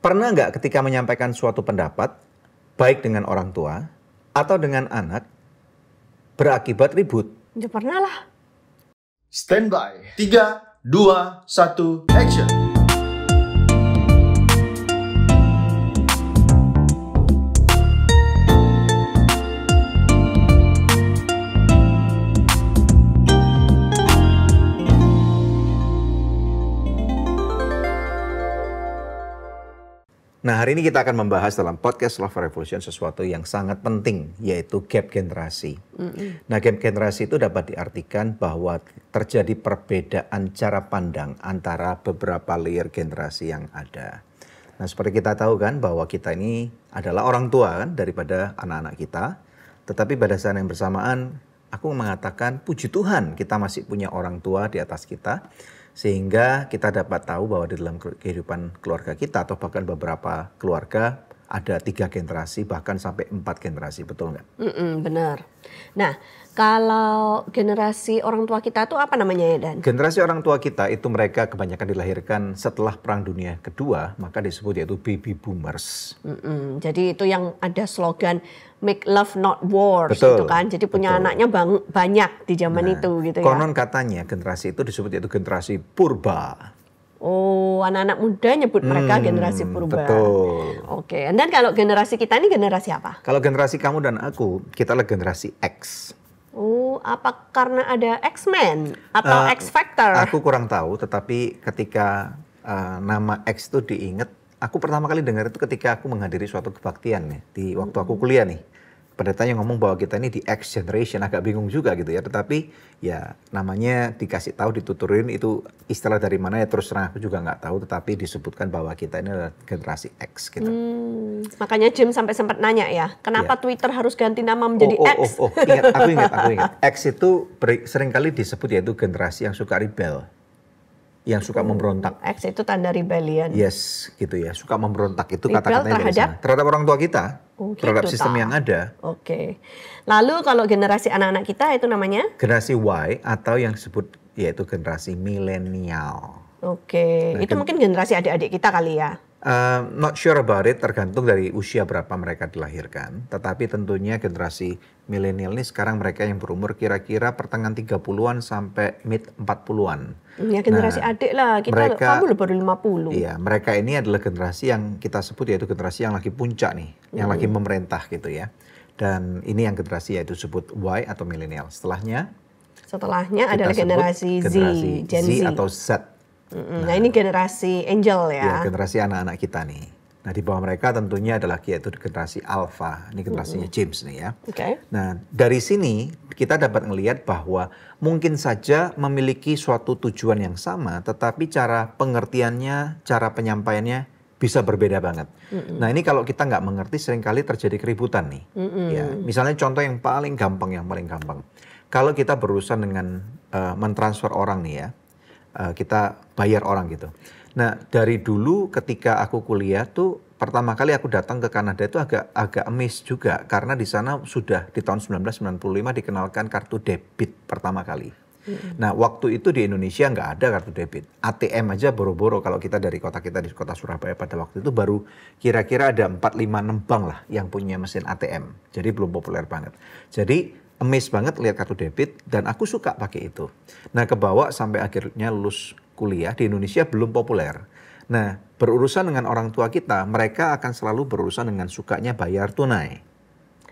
Pernah nggak ketika menyampaikan suatu pendapat, baik dengan orang tua atau dengan anak, berakibat ribut? Ya pernah lah. Standby. 3, 2, 1, action. Nah, hari ini kita akan membahas dalam podcast Love Revolution sesuatu yang sangat penting, yaitu gap generasi. Mm-hmm. Nah, gap generasi itu dapat diartikan bahwa terjadi perbedaan cara pandang antara beberapa layer generasi yang ada. Nah, seperti kita tahu kan bahwa kita ini adalah orang tua kan daripada anak-anak kita. Tetapi pada saat yang bersamaan, aku mengatakan puji Tuhan kita masih punya orang tua di atas kita sehingga kita dapat tahu bahwa di dalam kehidupan keluarga kita atau bahkan beberapa keluarga ada tiga generasi bahkan sampai empat generasi betul nggak? Mm benar. Nah kalau generasi orang tua kita itu apa namanya ya Dan? Generasi orang tua kita itu mereka kebanyakan dilahirkan setelah Perang Dunia Kedua maka disebut yaitu baby boomers. Mm -mm. Jadi itu yang ada slogan make love not war gitu kan. Jadi punya betul. anaknya bang, banyak di zaman nah, itu gitu ya. Konon katanya generasi itu disebut yaitu generasi purba. Oh, anak-anak muda nyebut mereka hmm, generasi purba. Betul. Oke, okay. dan kalau generasi kita ini generasi apa? Kalau generasi kamu dan aku, kita adalah generasi X. Oh, apa karena ada X-Men atau uh, eh, X Factor? Aku kurang tahu, tetapi ketika uh, nama X itu diingat, aku pertama kali dengar itu ketika aku menghadiri suatu kebaktian nih di waktu aku kuliah nih pendeta yang ngomong bahwa kita ini di X generation agak bingung juga gitu ya tetapi ya namanya dikasih tahu dituturin itu istilah dari mana ya terus terang aku juga nggak tahu tetapi disebutkan bahwa kita ini adalah generasi X gitu hmm, makanya Jim sampai sempat nanya ya kenapa ya. Twitter harus ganti nama menjadi oh, oh, X oh, oh, oh. ingat aku ingat aku ingat X itu seringkali disebut yaitu generasi yang suka rebel yang suka hmm. memberontak. X itu tanda rebellion. Yes, gitu ya. Suka memberontak itu kata-katanya terhadap terhadap orang tua kita, oh, gitu terhadap sistem tak. yang ada. Oke. Okay. Lalu kalau generasi anak-anak kita itu namanya generasi Y atau yang disebut yaitu generasi milenial. Oke, okay. nah, itu mungkin generasi adik-adik kita kali ya. Uh, not sure about it, tergantung dari usia berapa mereka dilahirkan. Tetapi tentunya generasi milenial ini sekarang mereka yang berumur kira-kira pertengahan 30-an sampai mid 40-an. Ya generasi nah, adik lah, kita mereka, kamu loh baru 50. Iya, mereka ini adalah generasi yang kita sebut yaitu generasi yang lagi puncak nih, hmm. yang lagi hmm. memerintah gitu ya. Dan ini yang generasi yaitu sebut Y atau milenial. Setelahnya setelahnya adalah generasi, generasi Z, Gen Z. Z atau Z Nah, nah ini nah. generasi angel ya. ya generasi anak-anak kita nih. Nah di bawah mereka tentunya adalah yaitu generasi alpha. Ini generasinya mm-hmm. James nih ya. Okay. Nah dari sini kita dapat melihat bahwa mungkin saja memiliki suatu tujuan yang sama, tetapi cara pengertiannya, cara penyampaiannya bisa berbeda banget. Mm-hmm. Nah ini kalau kita nggak mengerti seringkali terjadi keributan nih. Mm-hmm. Ya, misalnya contoh yang paling gampang, yang paling gampang. Kalau kita berurusan dengan uh, mentransfer orang nih ya, uh, kita bayar orang gitu. Nah dari dulu ketika aku kuliah tuh pertama kali aku datang ke Kanada itu agak agak emis juga karena di sana sudah di tahun 1995 dikenalkan kartu debit pertama kali. Nah waktu itu di Indonesia nggak ada kartu debit, ATM aja boro-boro kalau kita dari kota kita di kota Surabaya pada waktu itu baru kira-kira ada 4-5 bank lah yang punya mesin ATM, jadi belum populer banget. Jadi amazed banget lihat kartu debit dan aku suka pakai itu. Nah kebawa sampai akhirnya lulus kuliah di Indonesia belum populer. Nah berurusan dengan orang tua kita mereka akan selalu berurusan dengan sukanya bayar tunai.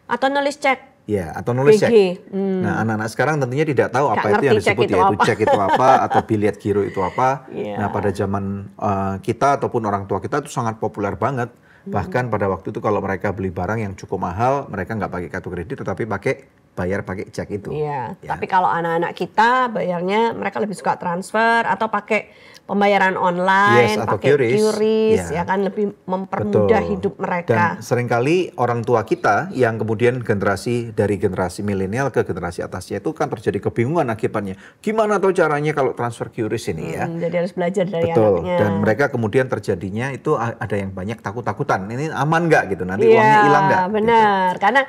Atau nulis cek. Ya, atau nulis cek. Hmm. Nah, anak-anak sekarang tentunya tidak tahu Gak apa itu yang disebut yaitu cek itu apa atau biliet giro itu apa. Yeah. Nah, pada zaman uh, kita ataupun orang tua kita itu sangat populer banget. Hmm. Bahkan pada waktu itu kalau mereka beli barang yang cukup mahal, mereka nggak pakai kartu kredit tetapi pakai bayar pakai cek itu. Iya. Ya. Tapi kalau anak-anak kita bayarnya mereka lebih suka transfer atau pakai pembayaran online, yes, atau pakai QRIS, QRIS ya. ya kan lebih mempermudah Betul. hidup mereka. Dan seringkali orang tua kita yang kemudian generasi dari generasi milenial ke generasi atasnya itu kan terjadi kebingungan akibatnya. Gimana atau caranya kalau transfer QRIS ini ya? Hmm, jadi harus belajar dari Betul. anaknya. Dan mereka kemudian terjadinya itu ada yang banyak takut-takutan. Ini aman nggak gitu? Nanti ya, uangnya hilang nggak? Gitu. Benar. Gitu. Karena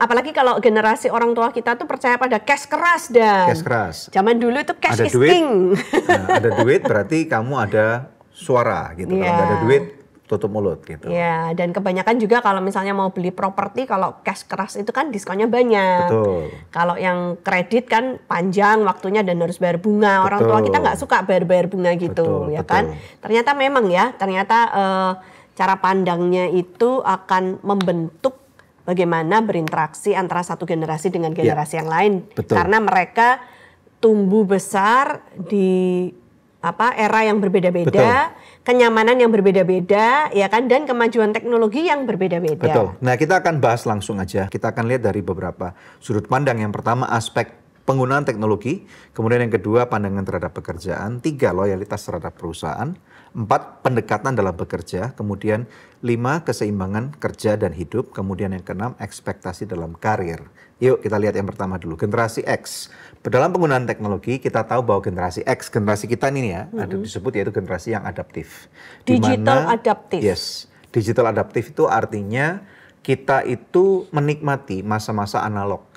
apalagi kalau generasi orang orang tua kita tuh percaya pada cash keras dan cash keras. Zaman dulu itu cash ada is duit, king. Nah, ada duit berarti kamu ada suara gitu. Yeah. Kalau ada iya. duit tutup mulut gitu. Iya, dan kebanyakan juga kalau misalnya mau beli properti kalau cash keras itu kan diskonnya banyak. Betul. Kalau yang kredit kan panjang waktunya dan harus bayar bunga. Betul. Orang tua kita nggak suka bayar-bayar bunga gitu, betul, ya betul. kan? Ternyata memang ya, ternyata uh, cara pandangnya itu akan membentuk bagaimana berinteraksi antara satu generasi dengan iya. generasi ya. yang lain Betul. karena mereka tumbuh besar di apa era yang berbeda-beda, kenyamanan yang berbeda-beda, ya kan dan kemajuan teknologi yang berbeda-beda. Betul. Nah, kita akan bahas langsung aja. Kita akan lihat dari beberapa sudut pandang. Yang pertama aspek penggunaan teknologi, kemudian yang kedua pandangan terhadap pekerjaan, tiga loyalitas terhadap perusahaan, empat pendekatan dalam bekerja, kemudian lima keseimbangan kerja dan hidup, kemudian yang keenam ekspektasi dalam karir. Yuk kita lihat yang pertama dulu, generasi X. Dalam penggunaan teknologi kita tahu bahwa generasi X, generasi kita ini ya, mm-hmm. ada disebut yaitu generasi yang adaptif. Digital adaptif. Yes, digital adaptif itu artinya kita itu menikmati masa-masa analog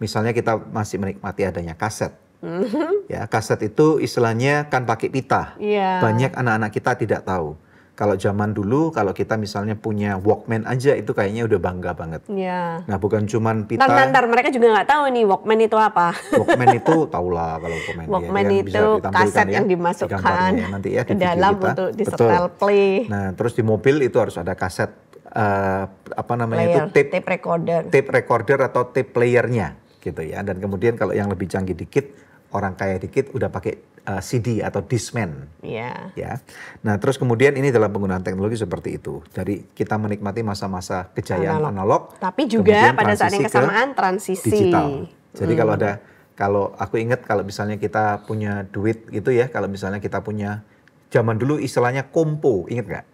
misalnya kita masih menikmati adanya kaset. Mm-hmm. Ya, kaset itu istilahnya kan pakai pita. Yeah. Banyak anak-anak kita tidak tahu. Kalau zaman dulu, kalau kita misalnya punya Walkman aja itu kayaknya udah bangga banget. Iya. Nah, bukan cuman pita. Ntar, ntar mereka juga nggak tahu nih Walkman itu apa. Walkman itu taulah kalau Walkman. Walkman ya, itu kaset ya, yang dimasukkan ya, nanti ya, di dalam kita. untuk setel play. Nah, terus di mobil itu harus ada kaset uh, apa namanya player, itu tape, tape recorder tape recorder atau tape playernya gitu ya. Dan kemudian kalau yang lebih canggih dikit, orang kaya dikit udah pakai uh, eh, CD atau discman. Iya. Ya. Nah, terus kemudian ini dalam penggunaan teknologi seperti itu. Jadi kita menikmati masa-masa kejayaan analog, analog tapi juga pada saat yang kesamaan transisi digital. Jadi hmm. kalau ada kalau aku ingat kalau misalnya kita punya duit gitu ya, kalau misalnya kita punya zaman dulu istilahnya kompo, ingat nggak?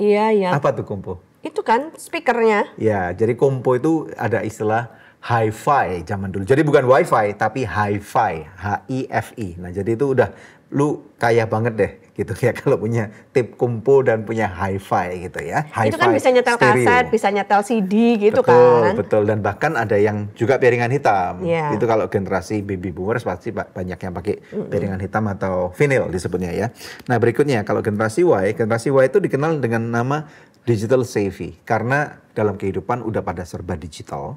Iya, iya. Apa tuh kompo? Itu kan speakernya. Ya, jadi kompo itu ada istilah Hi-Fi zaman dulu. Jadi bukan Wi-Fi tapi Hi-Fi, H I F I. Nah, jadi itu udah lu kaya banget deh gitu ya kalau punya tip kumpul dan punya hi-fi gitu ya. hi itu kan bisa nyetel stereo. kaset, bisa nyetel CD gitu betul, kan. Betul, betul. Dan bahkan ada yang juga piringan hitam. Yeah. Itu kalau generasi baby boomers pasti banyak yang pakai piringan hitam atau vinyl disebutnya ya. Nah berikutnya kalau generasi Y, generasi Y itu dikenal dengan nama digital savvy. Karena dalam kehidupan udah pada serba digital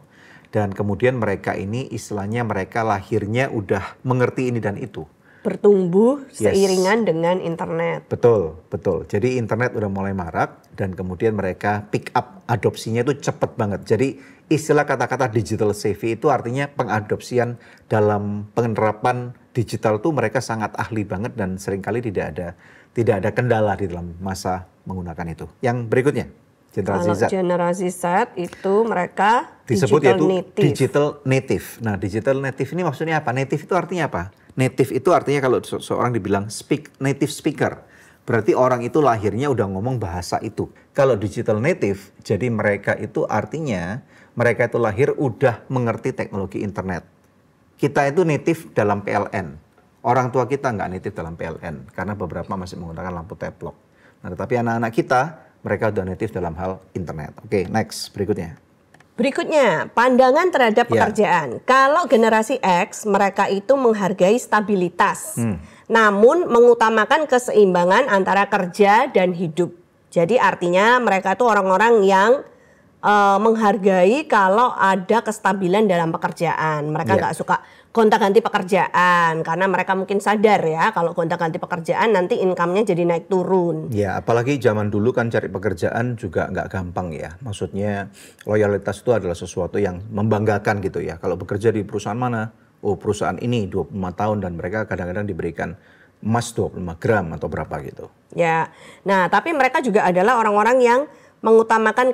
dan kemudian mereka ini istilahnya mereka lahirnya udah mengerti ini dan itu bertumbuh seiringan yes. dengan internet. Betul, betul. Jadi internet udah mulai marak dan kemudian mereka pick up adopsinya itu cepet banget. Jadi istilah kata-kata digital savvy itu artinya pengadopsian dalam penerapan digital tuh mereka sangat ahli banget dan seringkali tidak ada tidak ada kendala di dalam masa menggunakan itu. Yang berikutnya generasi Kalau Z. generasi Z itu mereka disebut digital yaitu native. digital native. Nah, digital native ini maksudnya apa? Native itu artinya apa? Native itu artinya kalau se seorang dibilang speak native speaker, berarti orang itu lahirnya udah ngomong bahasa itu. Kalau digital native, jadi mereka itu artinya mereka itu lahir udah mengerti teknologi internet. Kita itu native dalam PLN. Orang tua kita nggak native dalam PLN karena beberapa masih menggunakan lampu teplok. Nah, tetapi anak-anak kita mereka sudah native dalam hal internet. Oke, okay, next berikutnya. Berikutnya, pandangan terhadap ya. pekerjaan. Yeah. Kalau generasi X, mereka itu menghargai stabilitas. Hmm. Namun mengutamakan keseimbangan antara kerja dan hidup. Jadi artinya mereka itu orang-orang yang uh, menghargai kalau ada kestabilan dalam pekerjaan. Mereka ya. nggak yeah. suka gonta-ganti pekerjaan karena mereka mungkin sadar ya kalau gonta-ganti pekerjaan nanti income-nya jadi naik turun. Ya, apalagi zaman dulu kan cari pekerjaan juga nggak gampang ya. Maksudnya loyalitas itu adalah sesuatu yang membanggakan gitu ya. Kalau bekerja di perusahaan mana? Oh, perusahaan ini 25 tahun dan mereka kadang-kadang diberikan emas 25 gram atau berapa gitu. Ya. Nah, tapi mereka juga adalah orang-orang yang mengutamakan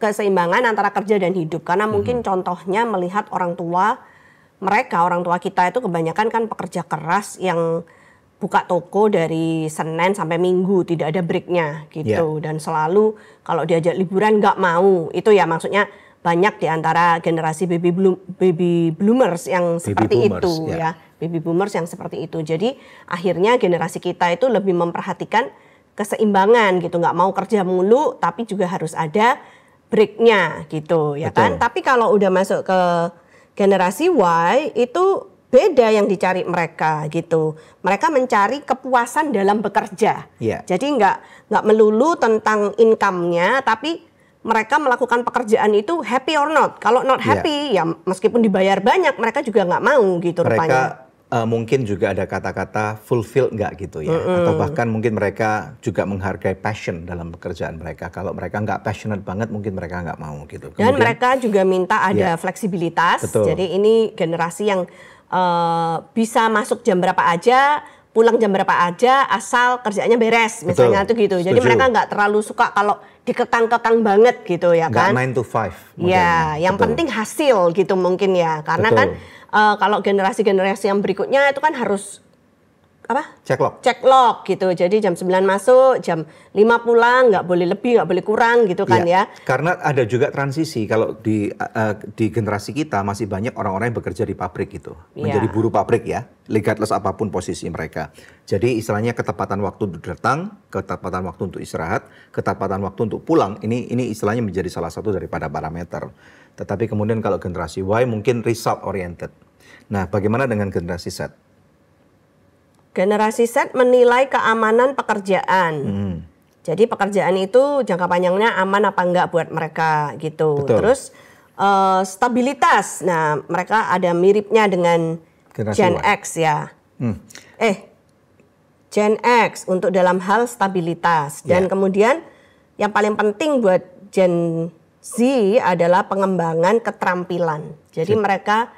keseimbangan, antara kerja dan hidup karena mungkin hmm. contohnya melihat orang tua mereka orang tua kita itu kebanyakan kan pekerja keras yang buka toko dari Senin sampai Minggu tidak ada breaknya gitu yeah. dan selalu kalau diajak liburan nggak mau itu ya maksudnya banyak di antara generasi baby bloom, baby bloomers yang baby seperti boomers, itu yeah. ya baby boomers yang seperti itu jadi akhirnya generasi kita itu lebih memperhatikan keseimbangan gitu nggak mau kerja mulu tapi juga harus ada breaknya gitu ya kan? Betul. kan tapi kalau udah masuk ke generasi Y itu beda yang dicari mereka gitu. Mereka mencari kepuasan dalam bekerja. Yeah. Jadi nggak nggak melulu tentang income-nya, tapi mereka melakukan pekerjaan itu happy or not. Kalau not iya. happy, yeah. ya meskipun dibayar banyak, mereka juga nggak mau gitu mereka rupanya uh, mungkin juga ada kata-kata fulfill nggak gitu ya, mm -hmm. atau bahkan mungkin mereka juga menghargai passion dalam pekerjaan mereka. Kalau mereka nggak passionate banget, mungkin mereka nggak mau gitu. Kemudian, Dan mereka juga minta ada yeah. fleksibilitas. Betul. Jadi ini generasi yang uh, bisa masuk jam berapa aja, pulang jam berapa aja asal kerjanya beres misalnya Betul. itu gitu. Jadi Setuju. mereka nggak terlalu suka kalau diketang-ketang banget gitu ya kan. kan. 9 to 5. Ya, yang Betul. penting hasil gitu mungkin ya. Karena kan, Betul. kan uh, kalau generasi-generasi yang berikutnya itu kan harus apa? lock Ceklok. lock gitu. Jadi jam 9 masuk, jam 5 pulang, nggak boleh lebih, nggak boleh kurang gitu kan ya, ya. Karena ada juga transisi kalau di uh, di generasi kita masih banyak orang-orang yang bekerja di pabrik gitu. Ya. Menjadi buruh pabrik ya, regardless apapun posisi mereka. Jadi istilahnya ketepatan waktu untuk datang, ketepatan waktu untuk istirahat, ketepatan waktu untuk pulang. Ini ini istilahnya menjadi salah satu daripada parameter. Tetapi kemudian kalau generasi Y mungkin result oriented. Nah, bagaimana dengan generasi Z? Generasi Z menilai keamanan pekerjaan. Hmm. Jadi pekerjaan itu jangka panjangnya aman apa enggak buat mereka gitu. Betul. Terus uh, stabilitas. Nah, mereka ada miripnya dengan Generasi Gen Y. X ya. Hmm. Eh, Gen X untuk dalam hal stabilitas ya. dan yeah. kemudian yang paling penting buat Gen Z adalah pengembangan keterampilan. Jadi Sip. mereka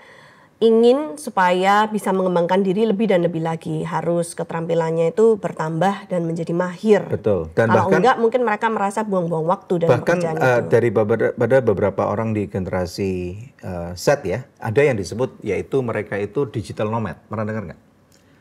ingin supaya bisa mengembangkan diri lebih dan lebih lagi harus keterampilannya itu bertambah dan menjadi mahir. Betul. Dan Kalau bahkan, enggak mungkin mereka merasa buang-buang waktu dan. bahkan, uh, dari pada beberapa orang di generasi uh, Z ya ada yang disebut yaitu mereka itu digital nomad. Pernah dengar nggak?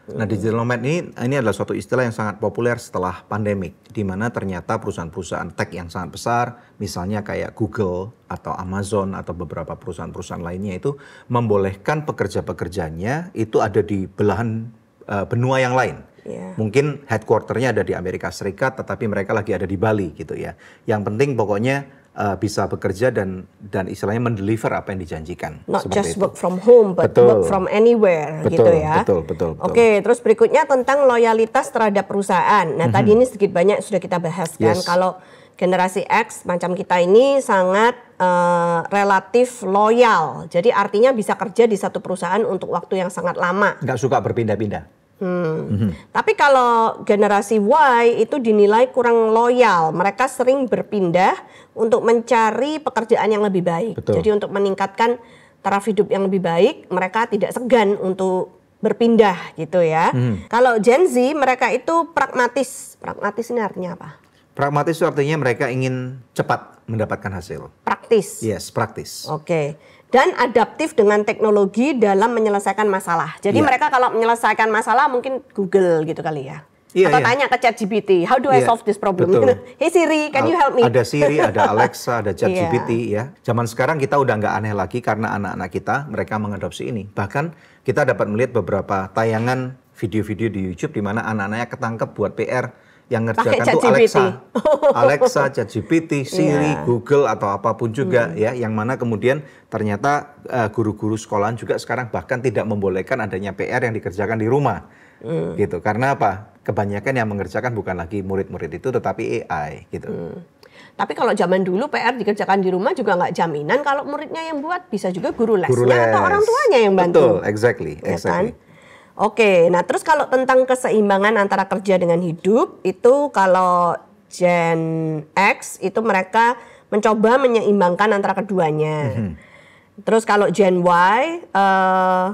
Nah, digital nomad ini ini adalah suatu istilah yang sangat populer setelah pandemik, di mana ternyata perusahaan-perusahaan tech yang sangat besar, misalnya kayak Google atau Amazon atau beberapa perusahaan-perusahaan lainnya itu membolehkan pekerja-pekerjanya itu ada di belahan uh, benua yang lain. Yeah. Mungkin headquarternya ada di Amerika Serikat, tetapi mereka lagi ada di Bali gitu ya. Yang penting pokoknya uh, bisa bekerja dan dan istilahnya mendeliver apa yang dijanjikan. Not just itu. work from home, but betul. work from anywhere, betul, gitu ya. Betul, betul, betul. Oke, okay, terus berikutnya tentang loyalitas terhadap perusahaan. Nah, mm -hmm. tadi mhm. ini sedikit banyak sudah kita bahas kan. Yes. Kalau generasi X macam kita ini sangat uh, relatif loyal. Jadi artinya bisa kerja di satu perusahaan untuk waktu yang sangat lama. Gak suka berpindah-pindah. Hmm. Mm -hmm. Tapi kalau generasi Y itu dinilai kurang loyal, mereka sering berpindah untuk mencari pekerjaan yang lebih baik. Betul. Jadi untuk meningkatkan taraf hidup yang lebih baik, mereka tidak segan untuk berpindah gitu ya. Hmm. Kalau Gen Z mereka itu pragmatis. Pragmatis ini artinya apa? Pragmatis itu artinya mereka ingin cepat mendapatkan hasil. Praktis. Yes, praktis. Oke. Okay dan adaptif dengan teknologi dalam menyelesaikan masalah. Jadi yeah. mereka kalau menyelesaikan masalah mungkin Google gitu kali ya. Yeah, atau yeah. tanya ke ChatGPT, how do I yeah, solve this problem? Betul. Hey Siri, can you help me? Ada Siri, ada Alexa, ada iya. ChatGPT yeah. ya. Zaman sekarang kita udah nggak aneh lagi karena anak-anak kita mereka mengadopsi ini. Bahkan kita dapat melihat beberapa tayangan video-video di YouTube di mana anak-anaknya ketangkep buat PR yang ngerjakan itu Alexa, Alexa, ChatGPT, Siri, yeah. Google atau apapun juga hmm. ya, yang mana kemudian ternyata eh, guru-guru uh, sekolahan juga sekarang bahkan tidak membolehkan adanya PR yang dikerjakan di rumah, hmm. gitu. Karena apa? Kebanyakan yang mengerjakan bukan lagi murid-murid itu, tetapi AI, gitu. Hmm. Tapi kalau zaman dulu PR dikerjakan di rumah juga nggak jaminan kalau muridnya yang buat bisa juga guru lesnya guru ya, les. atau orang tuanya yang bantu. Betul, exactly, ya kan? exactly. kan? Oke, nah terus kalau tentang keseimbangan antara kerja dengan hidup itu kalau Gen X itu mereka mencoba menyeimbangkan antara keduanya. Mm -hmm. Terus kalau Gen Y uh,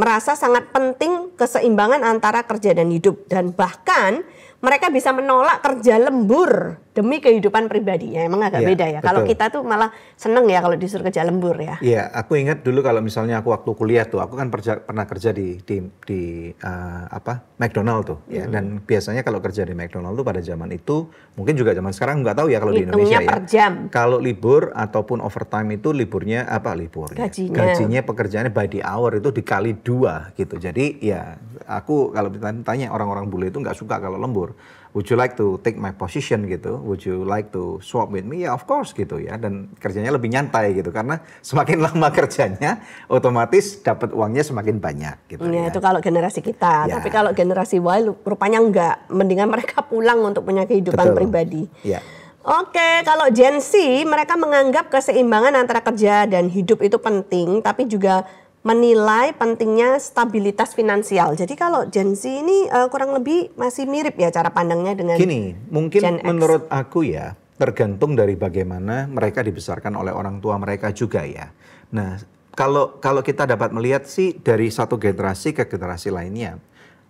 merasa sangat penting keseimbangan antara kerja dan hidup dan bahkan mereka bisa menolak kerja lembur demi kehidupan pribadinya emang agak yeah, beda ya. Kalau kita tuh malah seneng ya kalau disuruh kerja lembur ya. Iya, aku ingat dulu kalau misalnya aku waktu kuliah tuh, aku kan perja, pernah kerja di di, di uh, apa McDonald tuh, mm. ya. Hmm. Dan biasanya kalau kerja di McDonald tuh pada zaman itu, mungkin juga zaman sekarang nggak tahu ya kalau di Indonesia ya. per ya. jam. Kalau libur ataupun overtime itu liburnya apa liburnya? Gajinya. Gajinya pekerjaannya by the hour itu dikali dua gitu. Jadi ya aku kalau ditanya orang-orang bule itu nggak suka kalau lembur would you like to take my position gitu, would you like to swap with me? Ya of course gitu ya, dan kerjanya lebih nyantai gitu karena semakin lama kerjanya otomatis dapat uangnya semakin banyak gitu. Ya, ya. itu kalau generasi kita, ya. tapi kalau generasi Y rupanya enggak, mendingan mereka pulang untuk punya kehidupan Betul. pribadi. Ya. Oke, kalau Gen Z mereka menganggap keseimbangan antara kerja dan hidup itu penting, tapi juga menilai pentingnya stabilitas finansial. Jadi kalau Gen Z ini uh, kurang lebih masih mirip ya cara pandangnya dengan Gini, mungkin Gen X. menurut aku ya, tergantung dari bagaimana mereka dibesarkan oleh orang tua mereka juga ya. Nah, kalau kalau kita dapat melihat sih dari satu generasi ke generasi lainnya,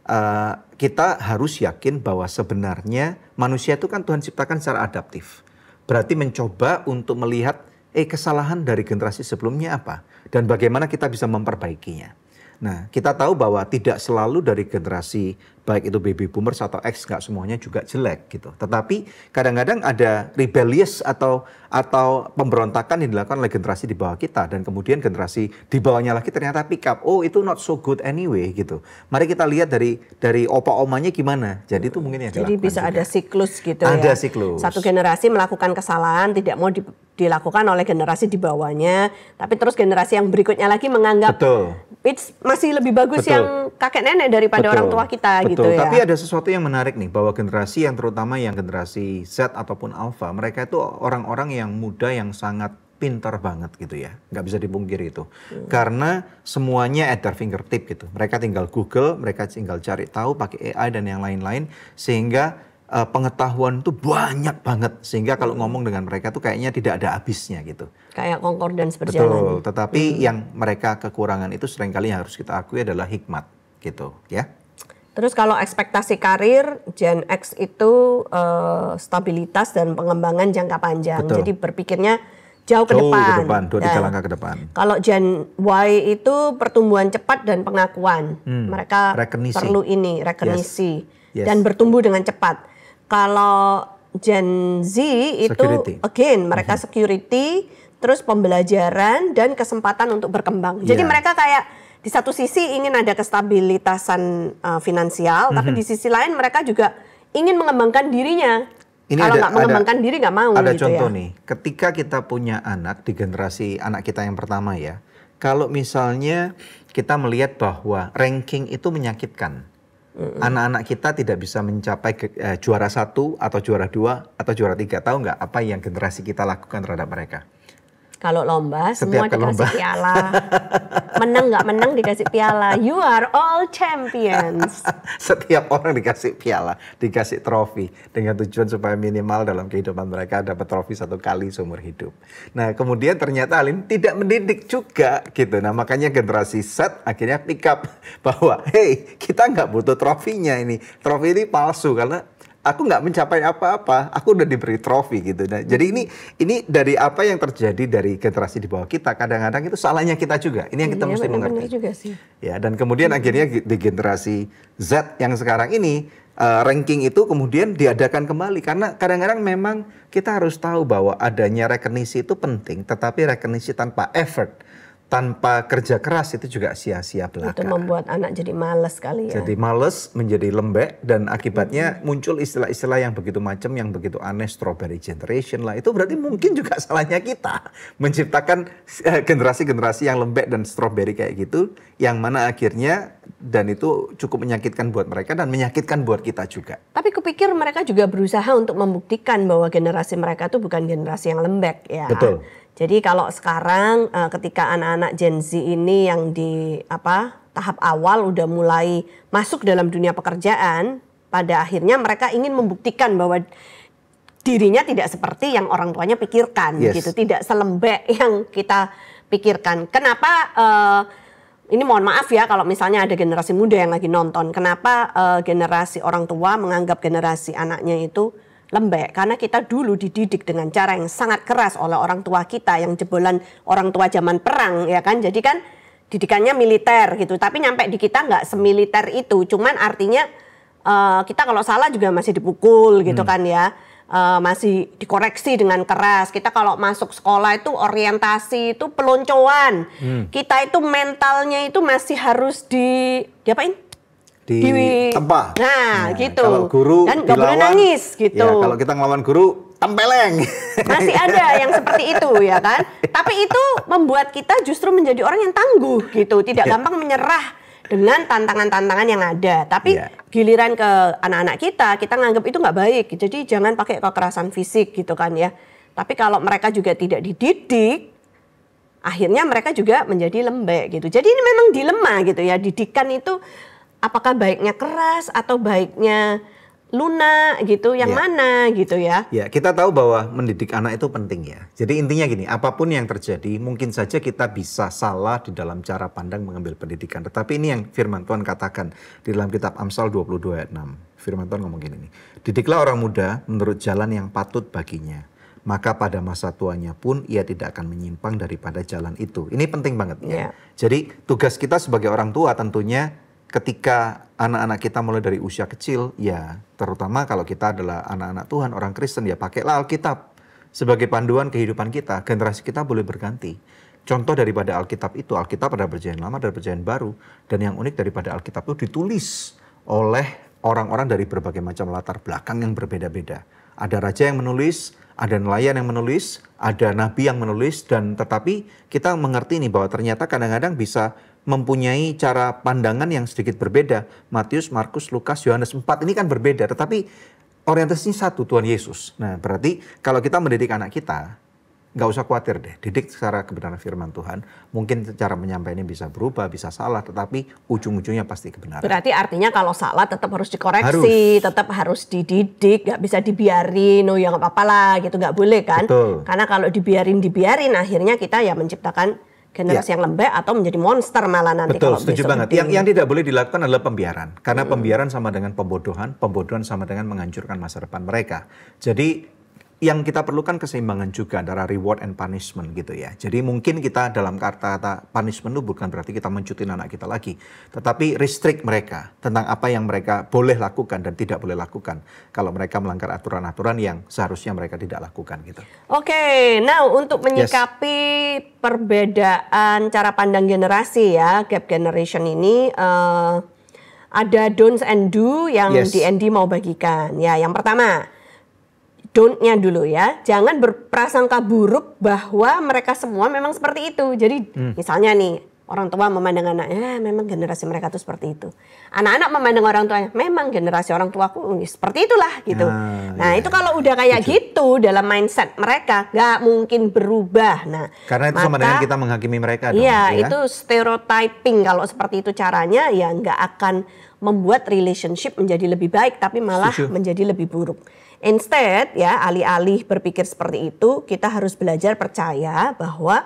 uh, kita harus yakin bahwa sebenarnya manusia itu kan Tuhan ciptakan secara adaptif. Berarti mencoba untuk melihat eh kesalahan dari generasi sebelumnya apa? dan bagaimana kita bisa memperbaikinya. Nah, kita tahu bahwa tidak selalu dari generasi baik itu baby boomer atau X nggak semuanya juga jelek gitu. Tetapi kadang-kadang ada rebellious atau atau pemberontakan yang dilakukan oleh generasi di bawah kita dan kemudian generasi di bawahnya lagi ternyata pick up, oh itu not so good anyway gitu. Mari kita lihat dari dari opa-omanya gimana. Jadi itu mungkin yang Jadi bisa juga. ada siklus gitu ada ya. Ada siklus. Satu generasi melakukan kesalahan tidak mau di, dilakukan oleh generasi di bawahnya, tapi terus generasi yang berikutnya lagi menganggap Betul. masih lebih bagus Betul. yang kakek nenek daripada Betul. orang tua kita Betul. gitu gitu ya. Tapi ada sesuatu yang menarik nih bahwa generasi yang terutama yang generasi Z ataupun Alpha, mereka itu orang-orang yang muda yang sangat pintar banget gitu ya, nggak bisa dipungkiri itu. Hmm. Karena semuanya at their fingertip gitu. Mereka tinggal Google, mereka tinggal cari tahu pakai AI dan yang lain-lain, sehingga uh, pengetahuan itu banyak banget sehingga kalau hmm. ngomong dengan mereka tuh kayaknya tidak ada habisnya gitu. Kayak konkordan perjalanan. Betul, tetapi hmm. yang mereka kekurangan itu seringkali harus kita akui adalah hikmat gitu ya. Terus kalau ekspektasi karir Gen X itu uh, stabilitas dan pengembangan jangka panjang. Betul. Jadi berpikirnya jauh, jauh ke depan. Ke depan, dua tiga nah, langkah ke depan. Kalau Gen Y itu pertumbuhan cepat dan pengakuan. Hmm. Mereka rekenisi. perlu ini rekenisi yes. Yes. dan bertumbuh dengan cepat. Kalau Gen Z itu security. again mereka hmm. security, terus pembelajaran dan kesempatan untuk berkembang. Jadi iya. mereka kayak di satu sisi ingin ada kestabilitasan uh, finansial, mm -hmm. tapi mhm. di sisi lain mereka juga ingin mengembangkan dirinya. Ini Kalau nggak mengembangkan ada, diri nggak mau. Ada gitu ya. contoh ya. nih, ketika kita punya anak di generasi anak kita yang pertama ya, kalau misalnya kita melihat bahwa ranking itu menyakitkan, anak-anak kita tidak bisa mencapai ke, eh, juara satu atau juara dua atau juara tiga, tahu nggak apa yang generasi kita lakukan terhadap mereka? Kalau lomba Setiap semua dikasih piala. menang nggak menang dikasih piala. You are all champions. Setiap orang dikasih piala, dikasih trofi dengan tujuan supaya minimal dalam kehidupan mereka dapat trofi satu kali seumur hidup. Nah kemudian ternyata Alin tidak mendidik juga gitu. Nah makanya generasi Z akhirnya pick up bahwa hey kita nggak butuh trofinya ini. Trofi ini palsu karena aku nggak mencapai apa-apa, aku udah diberi trofi gitu. Nah, Jadi ini ini dari apa yang terjadi dari generasi di bawah kita, kadang-kadang itu salahnya kita juga. Ini yang kita iya, mesti bener -bener mengerti. juga sih. Ya, dan kemudian hmm. akhirnya di generasi Z yang sekarang ini uh, ranking itu kemudian diadakan kembali karena kadang-kadang memang kita harus tahu bahwa adanya rekenisi itu penting, tetapi rekenisi tanpa effort tanpa kerja keras itu juga sia-sia belaka. Itu membuat anak jadi males kali ya. Jadi males, menjadi lembek dan akibatnya hmm. muncul istilah-istilah yang begitu macam, yang begitu aneh, strawberry generation lah. Itu berarti mungkin juga salahnya kita menciptakan eh, generasi-generasi yang lembek dan strawberry kayak gitu, yang mana akhirnya dan itu cukup menyakitkan buat mereka dan menyakitkan buat kita juga. Tapi kupikir mereka juga berusaha untuk membuktikan bahwa generasi mereka itu bukan generasi yang lembek ya. Betul jadi kalau sekarang uh, ketika anak-anak Gen Z ini yang di apa tahap awal udah mulai masuk dalam dunia pekerjaan, pada akhirnya mereka ingin membuktikan bahwa dirinya tidak seperti yang orang tuanya pikirkan yes. gitu, tidak selembek yang kita pikirkan. Kenapa uh, ini mohon maaf ya kalau misalnya ada generasi muda yang lagi nonton, kenapa uh, generasi orang tua menganggap generasi anaknya itu lembek karena kita dulu dididik dengan cara yang sangat keras oleh orang tua kita yang jebolan orang tua zaman perang ya kan jadi kan didikannya militer gitu tapi nyampe di kita nggak semiliter itu cuman artinya uh, kita kalau salah juga masih dipukul gitu hmm. kan ya uh, masih dikoreksi dengan keras kita kalau masuk sekolah itu orientasi itu peloncoan hmm. kita itu mentalnya itu masih harus di diapain di, di tempa. Nah, nah, gitu. Kalau guru dan nggak boleh nangis ya, gitu. Ya, kalau kita ngelawan guru tempeleng. Masih ada yang seperti itu ya kan? Tapi itu membuat kita justru menjadi orang yang tangguh gitu, tidak ya. gampang menyerah dengan tantangan-tantangan yang ada. Tapi yeah. giliran ke anak-anak kita, kita nganggap itu nggak baik. Jadi jangan pakai kekerasan fisik gitu kan ya. Tapi kalau mereka juga tidak dididik, akhirnya mereka juga menjadi lembek gitu. Jadi ini memang dilema gitu ya. Didikan itu apakah baiknya keras atau baiknya lunak gitu yang ya. mana gitu ya. Ya, kita tahu bahwa mendidik anak itu penting ya. Jadi intinya gini, apapun yang terjadi mungkin saja kita bisa salah di dalam cara pandang mengambil pendidikan. Tetapi ini yang firman Tuhan katakan di dalam kitab Amsal 22 ayat 6. Firman Tuhan ngomong gini Didiklah orang muda menurut jalan yang patut baginya. Maka pada masa tuanya pun ia tidak akan menyimpang daripada jalan itu. Ini penting banget ya. ya. Jadi tugas kita sebagai orang tua tentunya ketika anak-anak kita mulai dari usia kecil, ya terutama kalau kita adalah anak-anak Tuhan, orang Kristen, ya pakailah Alkitab sebagai panduan kehidupan kita. Generasi kita boleh berganti. Contoh daripada Alkitab itu, Alkitab ada perjanjian lama, dan perjanjian baru. Dan yang unik daripada Alkitab itu ditulis oleh orang-orang dari berbagai macam latar belakang yang berbeda-beda. Ada raja yang menulis, ada nelayan yang menulis, ada nabi yang menulis, dan tetapi kita mengerti nih bahwa ternyata kadang-kadang bisa mempunyai cara pandangan yang sedikit berbeda. Matius, Markus, Lukas, Yohanes 4 ini kan berbeda, tetapi orientasinya satu Tuhan Yesus. Nah, berarti kalau kita mendidik anak kita, nggak usah khawatir deh, didik secara kebenaran firman Tuhan. Mungkin cara menyampaikannya bisa berubah, bisa salah, tetapi ujung-ujungnya pasti kebenaran. Berarti artinya kalau salah tetap harus dikoreksi, harus. tetap harus dididik, nggak bisa dibiarin, oh ya nggak apa-apa lah gitu, nggak boleh kan. Betul. Karena kalau dibiarin-dibiarin akhirnya kita ya menciptakan generasi ya. yang lembek atau menjadi monster malah nanti Betul, kalau setuju banget. Yang yang tidak boleh dilakukan adalah pembiaran. Karena hmm. pembiaran sama dengan pembodohan, pembodohan sama dengan menghancurkan masa depan mereka. Jadi yang kita perlukan keseimbangan juga antara reward and punishment gitu ya. Jadi mungkin kita dalam kata-kata punishment itu bukan berarti kita mencutin anak kita lagi, tetapi restrict mereka tentang apa yang mereka boleh lakukan dan tidak boleh lakukan kalau mereka melanggar aturan-aturan yang seharusnya mereka tidak lakukan gitu. Oke, okay, nah untuk menyikapi yes. perbedaan cara pandang generasi ya, gap generation ini uh, ada don'ts and do yang yes. Andy mau bagikan. Ya, yang pertama dont dulu ya. Jangan berprasangka buruk bahwa mereka semua memang seperti itu. Jadi hmm. misalnya nih Orang tua memandang anaknya, ah, memang generasi mereka tuh seperti itu. Anak-anak memandang orang tuanya, memang generasi orang tuaku seperti itulah gitu. Nah, nah, iya. itu kalau udah kayak itu. gitu dalam mindset mereka, nggak mungkin berubah. Nah, karena itu maka, sama dengan kita menghakimi mereka. Dong, iya, ya? itu stereotyping kalau seperti itu caranya, ya nggak akan membuat relationship menjadi lebih baik, tapi malah Sucu. menjadi lebih buruk. Instead, ya alih-alih berpikir seperti itu, kita harus belajar percaya bahwa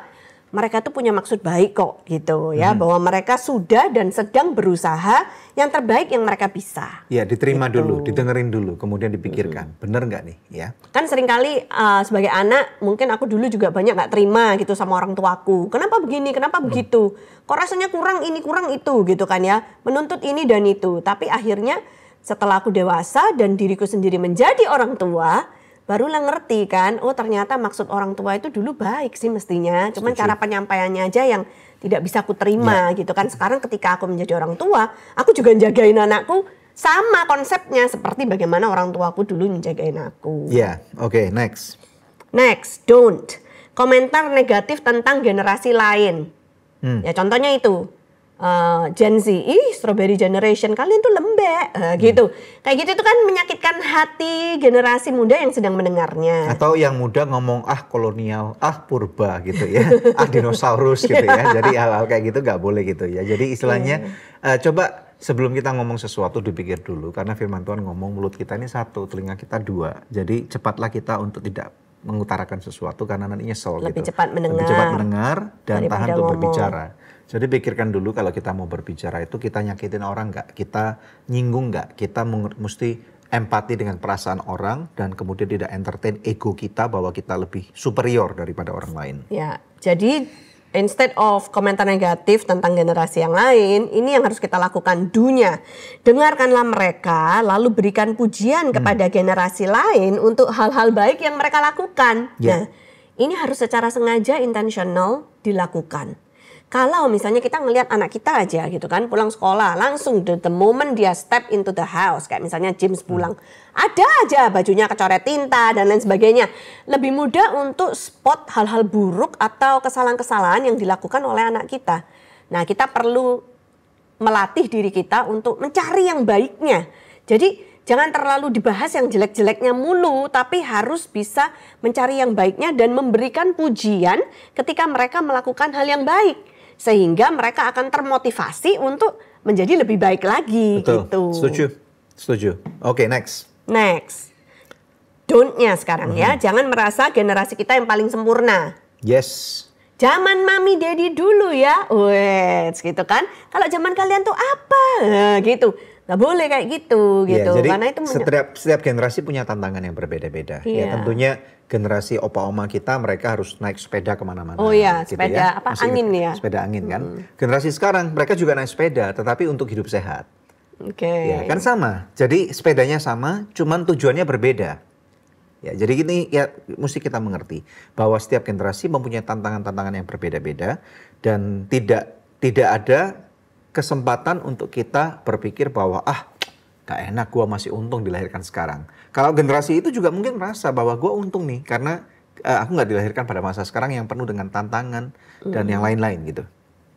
mereka tuh punya maksud baik kok gitu ya hmm. bahwa mereka sudah dan sedang berusaha yang terbaik yang mereka bisa. Ya diterima gitu. dulu, didengerin dulu, kemudian dipikirkan, hmm. bener nggak nih ya? Kan seringkali uh, sebagai anak mungkin aku dulu juga banyak nggak terima gitu sama orang tuaku. Kenapa begini? Kenapa hmm. begitu? Kok rasanya kurang ini kurang itu gitu kan ya? Menuntut ini dan itu. Tapi akhirnya setelah aku dewasa dan diriku sendiri menjadi orang tua, baru barulah ngerti kan, oh ternyata maksud orang tua itu dulu baik sih mestinya, cuman Setuju. cara penyampaiannya aja yang tidak bisa aku terima ya. gitu kan. Sekarang ketika aku menjadi orang tua, aku juga jagain anakku sama konsepnya seperti bagaimana orang tua aku dulu menjagain aku. Ya, yeah. oke, okay, next. Next, don't. Komentar negatif tentang generasi lain. Hmm. Ya contohnya itu, uh, Gen Z, ih strawberry generation kalian tuh lembek uh, gitu. Hmm. Kayak gitu itu kan menyakitkan hati generasi muda yang sedang mendengarnya. Atau yang muda ngomong ah kolonial, ah purba gitu ya, ah dinosaurus gitu ya. Jadi hal-hal kayak gitu gak boleh gitu ya. Jadi istilahnya hmm. uh, coba sebelum kita ngomong sesuatu dipikir dulu karena firman Tuhan ngomong mulut kita ini satu, telinga kita dua. Jadi cepatlah kita untuk tidak mengutarakan sesuatu karena nanti nyesel Lebih gitu. cepat mendengar. Lebih cepat mendengar dan tahan untuk ngomong. berbicara. Jadi pikirkan dulu kalau kita mau berbicara itu kita nyakitin orang nggak, kita nyinggung nggak, kita mesti empati dengan perasaan orang dan kemudian tidak entertain ego kita bahwa kita lebih superior daripada orang lain. Ya, jadi instead of komentar negatif tentang generasi yang lain, ini yang harus kita lakukan dunia. Dengarkanlah mereka, lalu berikan pujian hmm. kepada generasi lain untuk hal-hal baik yang mereka lakukan. Ya. Nah, ini harus secara sengaja intentional dilakukan. Kalau misalnya kita ngelihat anak kita aja gitu kan pulang sekolah langsung the, the moment dia step into the house kayak misalnya James hmm. pulang ada aja bajunya kecoret tinta dan lain sebagainya. Lebih mudah untuk spot hal-hal buruk atau kesalahan-kesalahan yang dilakukan oleh anak kita. Nah, kita perlu melatih diri kita untuk mencari yang baiknya. Jadi jangan terlalu dibahas yang jelek-jeleknya mulu, tapi harus bisa mencari yang baiknya dan memberikan pujian ketika mereka melakukan hal yang baik sehingga mereka akan termotivasi untuk menjadi lebih baik lagi Betul. gitu. Setuju. Setuju. Oke, okay, next. Next. dont sekarang mm -hmm. ya, mm-hmm. jangan merasa generasi kita yang paling sempurna. Yes. Zaman mami daddy dulu ya, wes gitu kan. Kalau zaman kalian tuh apa? Nah, gitu. Gak boleh kayak gitu gitu. Yeah, jadi Karena itu setiap setiap generasi punya tantangan yang berbeda-beda. Yeah. ya iya. tentunya generasi opa oma kita mereka harus naik sepeda kemana-mana. Oh iya, gitu sepeda ya. apa Masih angin ya? Sepeda angin kan. Hmm. Generasi sekarang mereka juga naik sepeda, tetapi untuk hidup sehat. Oke. Okay. Ya kan sama. Jadi sepedanya sama, cuman tujuannya berbeda. Ya, jadi ini ya mesti kita mengerti bahwa setiap generasi mempunyai tantangan-tantangan yang berbeda-beda dan tidak tidak ada kesempatan untuk kita berpikir bahwa ah gak enak gue masih untung dilahirkan sekarang. Kalau generasi itu juga mungkin merasa bahwa gue untung nih karena uh, aku nggak dilahirkan pada masa sekarang yang penuh dengan tantangan hmm. dan yang lain-lain gitu.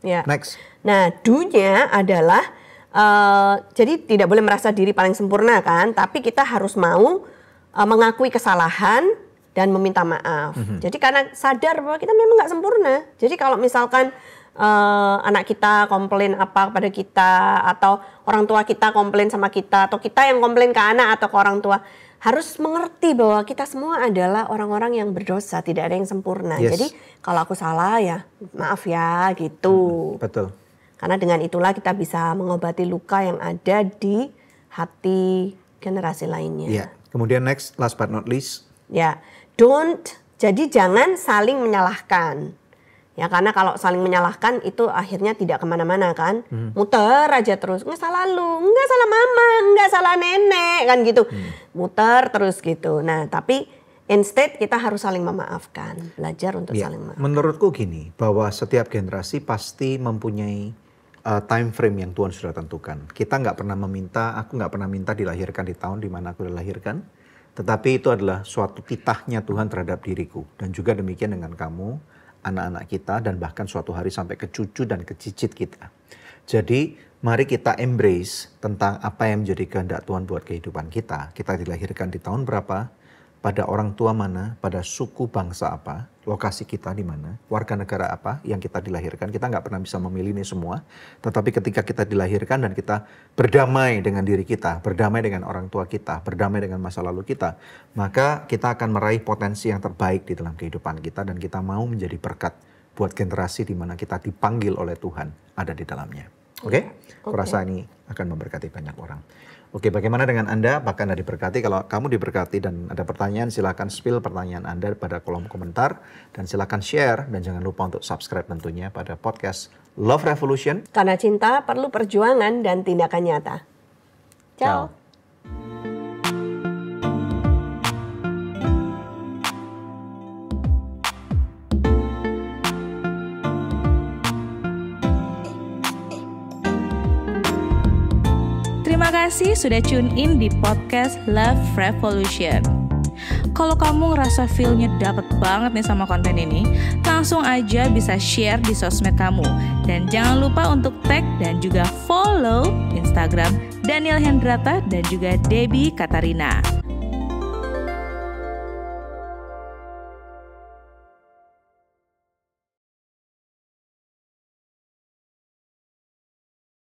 Ya. Next. Nah dunia adalah uh, jadi tidak boleh merasa diri paling sempurna kan, tapi kita harus mau uh, mengakui kesalahan dan meminta maaf. Mm -hmm. Jadi karena sadar bahwa kita memang nggak sempurna. Jadi kalau misalkan uh, anak kita komplain apa kepada kita atau orang tua kita komplain sama kita atau kita yang komplain ke anak atau ke orang tua harus mengerti bahwa kita semua adalah orang-orang yang berdosa, tidak ada yang sempurna. Yes. Jadi kalau aku salah ya maaf ya gitu. Hmm, betul. Karena dengan itulah kita bisa mengobati luka yang ada di hati generasi lainnya. yeah. Kemudian next last but not least. Ya, don't jadi jangan saling menyalahkan ya karena kalau saling menyalahkan itu akhirnya tidak kemana-mana kan hmm. muter aja terus nggak salah lu nggak salah mama nggak salah nenek kan gitu hmm. muter terus gitu nah tapi instead kita harus saling memaafkan belajar untuk ya, saling memaafkan menurutku gini bahwa setiap generasi pasti mempunyai uh, time frame yang Tuhan sudah tentukan kita nggak pernah meminta aku nggak pernah minta dilahirkan di tahun di mana aku dilahirkan tetapi itu adalah suatu titahnya Tuhan terhadap diriku dan juga demikian dengan kamu anak-anak kita dan bahkan suatu hari sampai ke cucu dan ke cicit kita. Jadi mari kita embrace tentang apa yang menjadi kehendak Tuhan buat kehidupan kita. Kita dilahirkan di tahun berapa, pada orang tua mana, pada suku bangsa apa, lokasi kita di mana, warga negara apa yang kita dilahirkan. Kita nggak pernah bisa memilih ini semua. Tetapi ketika kita dilahirkan dan kita berdamai dengan diri kita, berdamai dengan orang tua kita, berdamai dengan masa lalu kita, maka kita akan meraih potensi yang terbaik di dalam kehidupan kita dan kita mau menjadi berkat buat generasi di mana kita dipanggil oleh Tuhan ada di dalamnya. Oke? Okay? Iya. Okay. Kurasa ini akan memberkati banyak orang. Oke, bagaimana dengan Anda? Bahkan Anda diberkati. Kalau kamu diberkati dan ada pertanyaan, silakan spill pertanyaan Anda pada kolom komentar. Dan silakan share. Dan jangan lupa untuk subscribe tentunya pada podcast Love Revolution. Karena cinta perlu perjuangan dan tindakan nyata. Ciao. Ciao. kasih sudah tune in di podcast Love Revolution. Kalau kamu ngerasa feel-nya dapet banget nih sama konten ini, langsung aja bisa share di sosmed kamu. Dan jangan lupa untuk tag dan juga follow Instagram Daniel Hendrata dan juga Debbie Katarina.